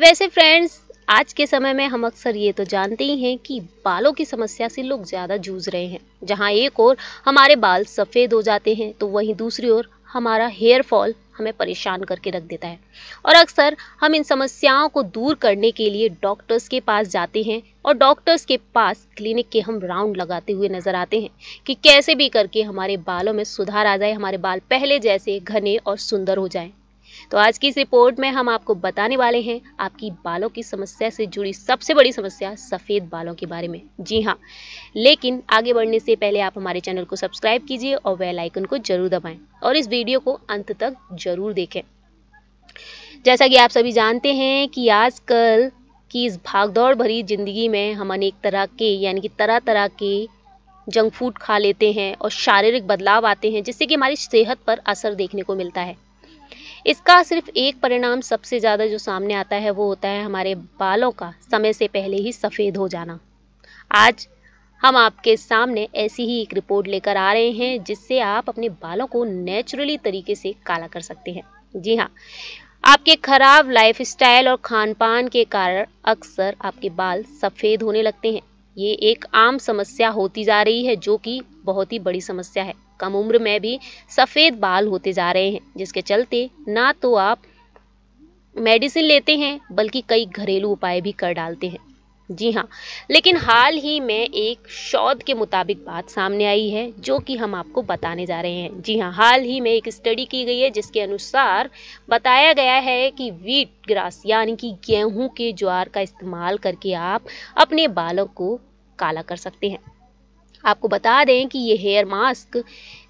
वैसे फ्रेंड्स आज के समय में हम अक्सर ये तो जानते ही हैं कि बालों की समस्या से लोग ज़्यादा जूझ रहे हैं जहाँ एक ओर हमारे बाल सफ़ेद हो जाते हैं तो वहीं दूसरी ओर हमारा हेयर फॉल हमें परेशान करके रख देता है और अक्सर हम इन समस्याओं को दूर करने के लिए डॉक्टर्स के पास जाते हैं और डॉक्टर्स के पास क्लिनिक के हम राउंड लगाते हुए नज़र आते हैं कि कैसे भी करके हमारे बालों में सुधार आ जाए हमारे बाल पहले जैसे घने और सुंदर हो जाएं तो आज की इस रिपोर्ट में हम आपको बताने वाले हैं आपकी बालों की समस्या से जुड़ी सबसे बड़ी समस्या सफ़ेद बालों के बारे में जी हाँ लेकिन आगे बढ़ने से पहले आप हमारे चैनल को सब्सक्राइब कीजिए और वेल आइकन को जरूर दबाएँ और इस वीडियो को अंत तक जरूर देखें जैसा कि आप सभी जानते हैं कि आजकल की इस भागदौड़ भरी ज़िंदगी में हम अनेक तरह के यानी कि तरह तरह के जंक फूड खा लेते हैं और शारीरिक बदलाव आते हैं जिससे कि हमारी सेहत पर असर देखने को मिलता है इसका सिर्फ एक परिणाम सबसे ज़्यादा जो सामने आता है वो होता है हमारे बालों का समय से पहले ही सफ़ेद हो जाना आज हम आपके सामने ऐसी ही एक रिपोर्ट लेकर आ रहे हैं जिससे आप अपने बालों को नेचुरली तरीके से काला कर सकते हैं जी हाँ आपके खराब लाइफस्टाइल और खान पान के कारण अक्सर आपके बाल सफ़ेद होने लगते हैं ये एक आम समस्या होती जा रही है जो कि बहुत ही बड़ी समस्या है कम उम्र में भी सफ़ेद बाल होते जा रहे हैं जिसके चलते ना तो आप मेडिसिन लेते हैं बल्कि कई घरेलू उपाय भी कर डालते हैं जी हाँ लेकिन हाल ही में एक शोध के मुताबिक बात सामने आई है जो कि हम आपको बताने जा रहे हैं जी हाँ हाल ही में एक स्टडी की गई है जिसके अनुसार बताया गया है कि वीट ग्रास यानी कि गेहूं के ज्वार का इस्तेमाल करके आप अपने बालों को काला कर सकते हैं आपको बता दें कि ये हेयर मास्क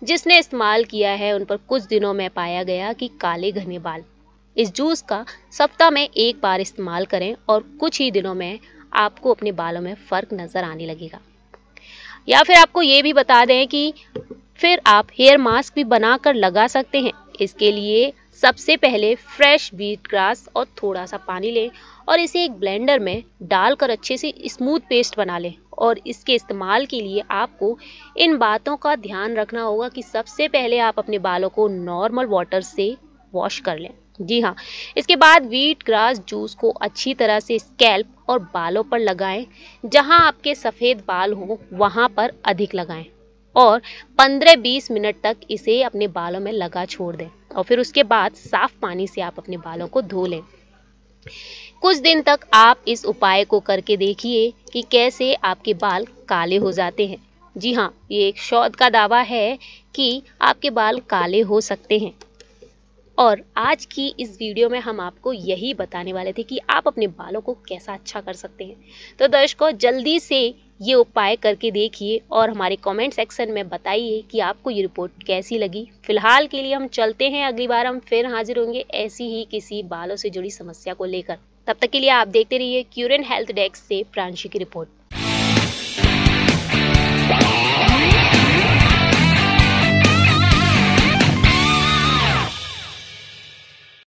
जिसने इस्तेमाल किया है उन पर कुछ दिनों में पाया गया कि काले घने बाल इस जूस का सप्ताह में एक बार इस्तेमाल करें और कुछ ही दिनों में आपको अपने बालों में फ़र्क नज़र आने लगेगा या फिर आपको ये भी बता दें कि फिर आप हेयर मास्क भी बनाकर लगा सकते हैं इसके लिए सबसे पहले फ्रेश बीट ग्रास और थोड़ा सा पानी लें और इसे एक ब्लेंडर में डालकर अच्छे से स्मूथ पेस्ट बना लें और इसके इस्तेमाल के लिए आपको इन बातों का ध्यान रखना होगा कि सबसे पहले आप अपने बालों को नॉर्मल वाटर से वॉश कर लें जी हाँ इसके बाद वीट ग्रास जूस को अच्छी तरह से स्कैल्प और बालों पर लगाएं जहाँ आपके सफ़ेद बाल हों वहाँ पर अधिक लगाएं और 15-20 मिनट तक इसे अपने बालों में लगा छोड़ दें और फिर उसके बाद साफ़ पानी से आप अपने बालों को धो लें कुछ दिन तक आप इस उपाय को करके देखिए कि कैसे आपके बाल काले हो जाते हैं जी हाँ ये एक शौध का दावा है कि आपके बाल काले हो सकते हैं और आज की इस वीडियो में हम आपको यही बताने वाले थे कि आप अपने बालों को कैसा अच्छा कर सकते हैं तो दर्शकों जल्दी से ये उपाय करके देखिए और हमारे कमेंट सेक्शन में बताइए कि आपको ये रिपोर्ट कैसी लगी फिलहाल के लिए हम चलते हैं अगली बार हम फिर हाजिर होंगे ऐसी ही किसी बालों से जुड़ी समस्या को लेकर तब तक के लिए आप देखते रहिए क्यूरन हेल्थ डेस्क से प्रांशी की रिपोर्ट